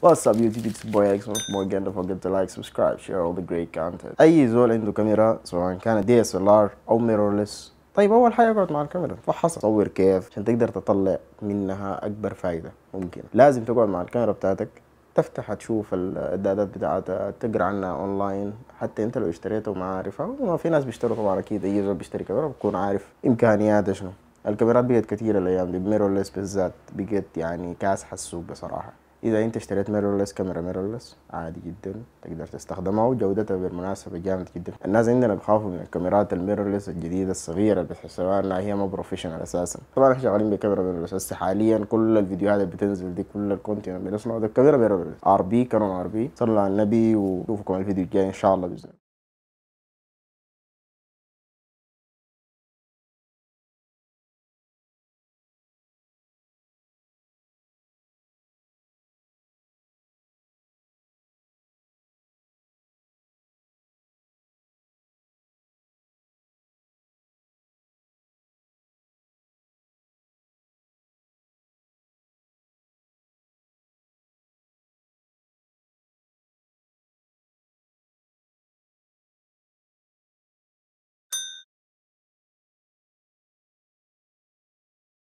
YouTube, it's boy X once more again, don't forget to like, subscribe, share all the great content اي زول عنده كاميرا سواء كانت دي اس ال ار او ميرورلس طيب اول حاجه اقعد مع الكاميرا فحصها صور كيف عشان تقدر تطلع منها اكبر فايده ممكن لازم تقعد مع الكاميرا بتاعتك تفتح تشوف الاعدادات بتاعتها تقرا عنها اونلاين حتى انت لو اشتريته وما عارفها وفي ناس بيشتروا طبعا اكيد اي زول بيشتري كاميرا بكون عارف امكانياتها شنو الكاميرات بقت كثيره الايام دي ميرورليس بالذات بقت يعني كاسحه السوق بصراحه اذا انت اشتريت ميرورلس كاميرا ميرورلس عادي جدا تقدر تستخدمها وجودتها بالمناسبة جامد جدا الناس عندنا بخافوا من الكاميرات الميرورلس الجديدة الصغيرة اللي بتحسبها انها هي ما بروفيشنال اساسا طبعا احنا شغالين بكاميرا ميرورلس هسه حاليا كل الفيديوهات اللي بتنزل دي كل الكونتنت اللي بنصنعه ده كاميرا ميرورلس ار بي كانون ار بي صلى على النبي وشوفكم الفيديو الجاي ان شاء الله باذن